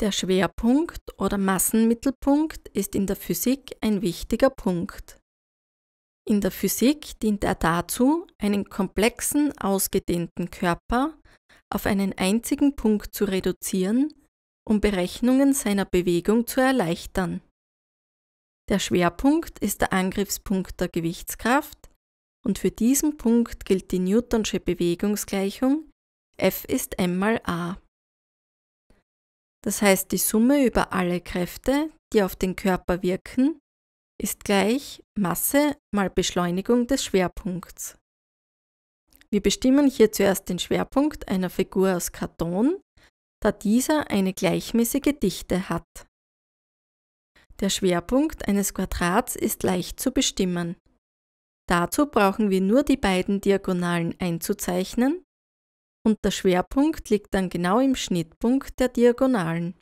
Der Schwerpunkt oder Massenmittelpunkt ist in der Physik ein wichtiger Punkt. In der Physik dient er dazu, einen komplexen, ausgedehnten Körper auf einen einzigen Punkt zu reduzieren, um Berechnungen seiner Bewegung zu erleichtern. Der Schwerpunkt ist der Angriffspunkt der Gewichtskraft und für diesen Punkt gilt die Newtonsche Bewegungsgleichung F ist m mal a. Das heißt, die Summe über alle Kräfte, die auf den Körper wirken, ist gleich Masse mal Beschleunigung des Schwerpunkts. Wir bestimmen hier zuerst den Schwerpunkt einer Figur aus Karton, da dieser eine gleichmäßige Dichte hat. Der Schwerpunkt eines Quadrats ist leicht zu bestimmen. Dazu brauchen wir nur die beiden Diagonalen einzuzeichnen und der Schwerpunkt liegt dann genau im Schnittpunkt der Diagonalen.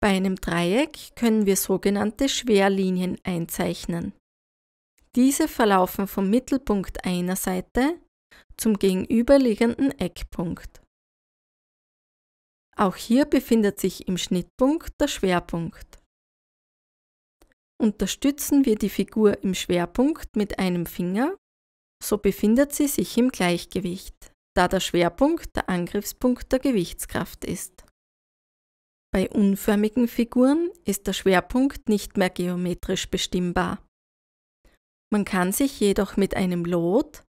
Bei einem Dreieck können wir sogenannte Schwerlinien einzeichnen. Diese verlaufen vom Mittelpunkt einer Seite zum gegenüberliegenden Eckpunkt. Auch hier befindet sich im Schnittpunkt der Schwerpunkt. Unterstützen wir die Figur im Schwerpunkt mit einem Finger so befindet sie sich im Gleichgewicht, da der Schwerpunkt der Angriffspunkt der Gewichtskraft ist. Bei unförmigen Figuren ist der Schwerpunkt nicht mehr geometrisch bestimmbar. Man kann sich jedoch mit einem Lot,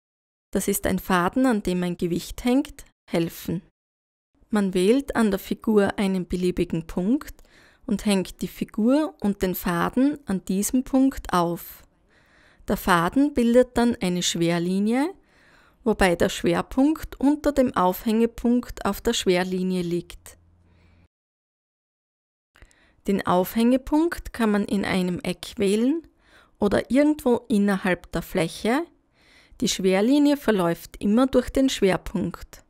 das ist ein Faden, an dem ein Gewicht hängt, helfen. Man wählt an der Figur einen beliebigen Punkt und hängt die Figur und den Faden an diesem Punkt auf. Der Faden bildet dann eine Schwerlinie, wobei der Schwerpunkt unter dem Aufhängepunkt auf der Schwerlinie liegt. Den Aufhängepunkt kann man in einem Eck wählen oder irgendwo innerhalb der Fläche. Die Schwerlinie verläuft immer durch den Schwerpunkt.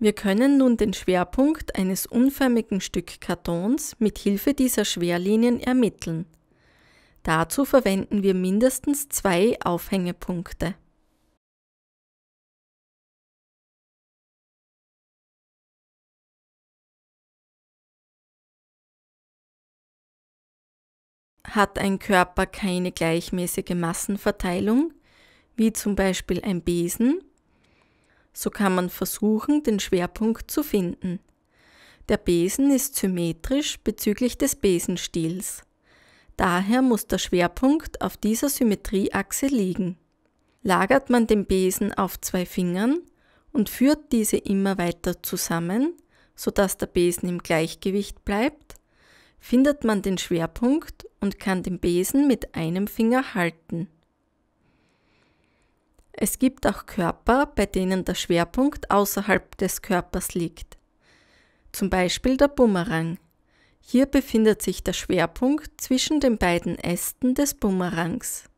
Wir können nun den Schwerpunkt eines unförmigen Stück Kartons mit Hilfe dieser Schwerlinien ermitteln. Dazu verwenden wir mindestens zwei Aufhängepunkte. Hat ein Körper keine gleichmäßige Massenverteilung, wie zum Beispiel ein Besen, so kann man versuchen, den Schwerpunkt zu finden. Der Besen ist symmetrisch bezüglich des Besenstiels. Daher muss der Schwerpunkt auf dieser Symmetrieachse liegen. Lagert man den Besen auf zwei Fingern und führt diese immer weiter zusammen, sodass der Besen im Gleichgewicht bleibt, findet man den Schwerpunkt und kann den Besen mit einem Finger halten. Es gibt auch Körper, bei denen der Schwerpunkt außerhalb des Körpers liegt. Zum Beispiel der Bumerang. Hier befindet sich der Schwerpunkt zwischen den beiden Ästen des Bumerangs.